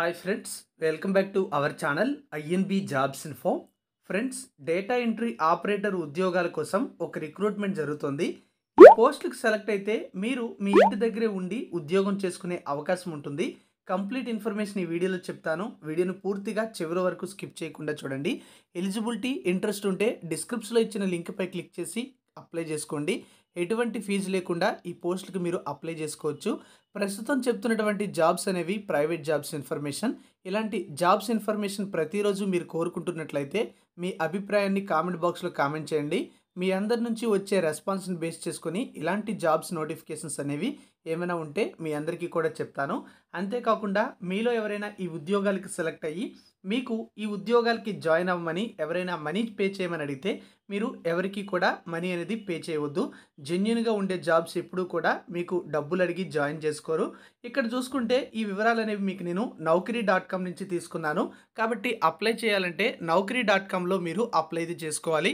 hi friends welcome back to our channel INB jobs info friends data entry operator ఉద్యోగాల కోసం ఒక recruitment జరుగుతుంది ఈ పోస్టులకు సెలెక్ట్ అయితే మీరు మీ ఇంటి దగ్గరే ఉండి ఉద్యోగం చేసుకునే అవకాశం ఉంటుంది కంప్లీట్ ఇన్ఫర్మేషన్ ఈ వీడియోలో చెప్తాను వీడియోను పూర్తిగా చివరి వరకు స్కిప్ చేయకుండా చూడండి ఎలిజిబిలిటీ ఇంట్రెస్ట్ ఉంటే డిస్క్రిప్షన్లో ఇచ్చిన లింక్పై క్లిక్ చేసి అప్లై చేసుకోండి ఎటువంటి ఫీజు లేకుండా ఈ పోస్టులకు మీరు అప్లై చేసుకోవచ్చు ప్రస్తుతం చెప్తున్నటువంటి జాబ్స్ అనేవి ప్రైవేట్ జాబ్స్ ఇన్ఫర్మేషన్ ఇలాంటి జాబ్స్ ఇన్ఫర్మేషన్ ప్రతిరోజు మీరు కోరుకుంటున్నట్లయితే మీ అభిప్రాయాన్ని కామెంట్ బాక్స్లో కామెంట్ చేయండి మీ అందరి నుంచి వచ్చే రెస్పాన్స్ని బేస్ చేసుకొని ఇలాంటి జాబ్స్ నోటిఫికేషన్స్ అనేవి ఏమైనా ఉంటే మీ అందరికీ కూడా చెప్తాను అంతేకాకుండా మీలో ఎవరైనా ఈ ఉద్యోగాలకి సెలెక్ట్ అయ్యి మీకు ఈ ఉద్యోగాలకి జాయిన్ అవ్వమని ఎవరైనా మనీ పే చేయమని అడిగితే మీరు ఎవరికి కూడా మనీ అనేది పే చేయవద్దు జెన్యున్గా ఉండే జాబ్స్ ఎప్పుడూ కూడా మీకు డబ్బులు అడిగి జాయిన్ చేసుకోరు ఇక్కడ చూసుకుంటే ఈ వివరాలు అనేవి మీకు నేను నౌకరీ డాట్ కామ్ నుంచి తీసుకున్నాను కాబట్టి అప్లై చేయాలంటే నౌకరీ డాట్ కామ్లో మీరు అప్లై చేసుకోవాలి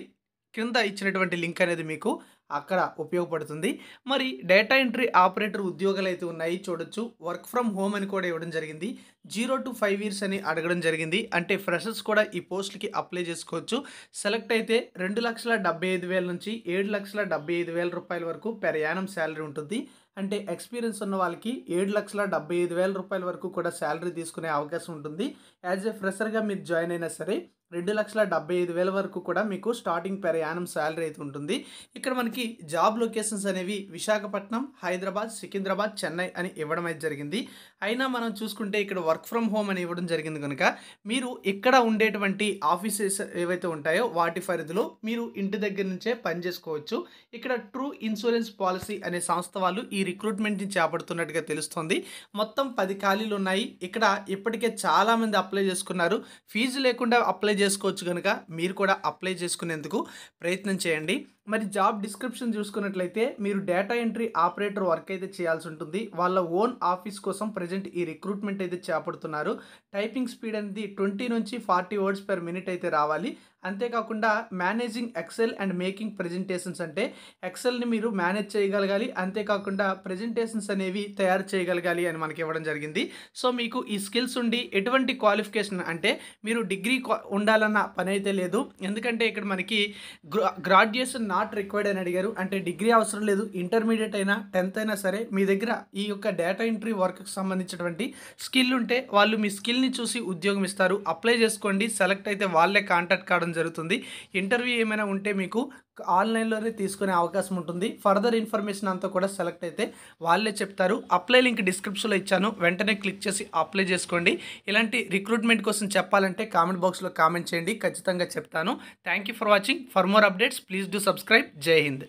కింద ఇచ్చినటువంటి లింక్ అనేది మీకు అక్కడ ఉపయోగపడుతుంది మరి డేటా ఎంట్రీ ఆపరేటర్ ఉద్యోగాలు అయితే ఉన్నాయి చూడొచ్చు వర్క్ ఫ్రమ్ హోమ్ అని కూడా ఇవ్వడం జరిగింది జీరో టు ఫైవ్ ఇయర్స్ అని అడగడం జరిగింది అంటే ఫ్రెషర్స్ కూడా ఈ పోస్టులకి అప్లై చేసుకోవచ్చు సెలెక్ట్ అయితే రెండు లక్షల డెబ్బై ఐదు వేల నుంచి ఏడు లక్షల డెబ్బై ఐదు వేల రూపాయల వరకు ప్రయాణం యానం శాలరీ ఉంటుంది అంటే ఎక్స్పీరియన్స్ ఉన్న వాళ్ళకి ఏడు లక్షల డెబ్బై ఐదు వేల రూపాయల వరకు కూడా శాలరీ తీసుకునే అవకాశం ఉంటుంది యాజ్ ఏ ఫ్రెషర్గా మీరు జాయిన్ అయినా సరే రెండు లక్షల డెబ్బై ఐదు వేల వరకు కూడా మీకు స్టార్టింగ్ ప్రయాణం యానం శాలరీ అయితే ఉంటుంది ఇక్కడ మనకి మనకి జాబ్ లొకేషన్స్ అనేవి విశాఖపట్నం హైదరాబాద్ సికింద్రాబాద్ చెన్నై అని ఇవ్వడం అయితే జరిగింది అయినా మనం చూసుకుంటే ఇక్కడ వర్క్ ఫ్రమ్ హోమ్ అని ఇవ్వడం జరిగింది కనుక మీరు ఇక్కడ ఉండేటువంటి ఆఫీసెస్ ఏవైతే ఉంటాయో వాటి పరిధిలో మీరు ఇంటి దగ్గర నుంచే పనిచేసుకోవచ్చు ఇక్కడ ట్రూ ఇన్సూరెన్స్ పాలసీ అనే సంస్థ వాళ్ళు ఈ రిక్రూట్మెంట్ని చేపడుతున్నట్టుగా తెలుస్తుంది మొత్తం పది ఖాళీలు ఉన్నాయి ఇక్కడ ఇప్పటికే చాలామంది అప్లై చేసుకున్నారు ఫీజు లేకుండా అప్లై చేసుకోవచ్చు కనుక మీరు కూడా అప్లై చేసుకునేందుకు ప్రయత్నం చేయండి మరి జాబ్ డిస్క్రిప్ డిస్క్రిప్షన్ చూసుకున్నట్లయితే మీరు డేటా ఎంట్రీ ఆపరేటర్ వర్క్ అయితే చేయాల్సి ఉంటుంది వాళ్ళ ఓన్ ఆఫీస్ కోసం ప్రజెంట్ ఈ రిక్రూట్మెంట్ అయితే చేపడుతున్నారు టైపింగ్ స్పీడ్ అనేది ట్వంటీ నుంచి ఫార్టీ వర్డ్స్ పర్ మినిట్ అయితే రావాలి అంతేకాకుండా managing excel and making presentations అంటే ఎక్సెల్ని మీరు మేనేజ్ చేయగలగాలి అంతేకాకుండా ప్రజెంటేషన్స్ అనేవి తయారు చేయగలగాలి అని మనకి ఇవ్వడం జరిగింది సో మీకు ఈ స్కిల్స్ ఉండి ఎటువంటి క్వాలిఫికేషన్ అంటే మీరు డిగ్రీ ఉండాలన్న పని అయితే లేదు ఎందుకంటే ఇక్కడ మనకి గ్రాడ్యుయేషన్ నాట్ రిక్వైర్డ్ అని అడిగారు అంటే డిగ్రీ అవసరం లేదు ఇంటర్మీడియట్ అయినా టెన్త్ అయినా సరే మీ దగ్గర ఈ యొక్క డేటా ఎంట్రీ వర్క్కి సంబంధించినటువంటి స్కిల్ ఉంటే వాళ్ళు మీ స్కిల్ని చూసి ఉద్యోగం ఇస్తారు అప్లై చేసుకోండి సెలెక్ట్ అయితే వాళ్ళే కాంటాక్ట్ కావడం జరుగుతుంది ఇంటర్వ్యూ ఏమైనా ఉంటే మీకు ఆన్లైన్లోనే తీసుకునే అవకాశం ఉంటుంది ఫర్దర్ ఇన్ఫర్మేషన్ అంతా కూడా సెలెక్ట్ అయితే వాళ్ళే చెప్తారు అప్లై లింక్ డిస్క్రిప్షన్లో ఇచ్చాను వెంటనే క్లిక్ చేసి అప్లై చేసుకోండి ఇలాంటి రిక్రూట్మెంట్ కోసం చెప్పాలంటే కామెంట్ బాక్స్లో కామెంట్ చేయండి ఖచ్చితంగా చెప్తాను thank for watching for more updates please do subscribe Jai Hind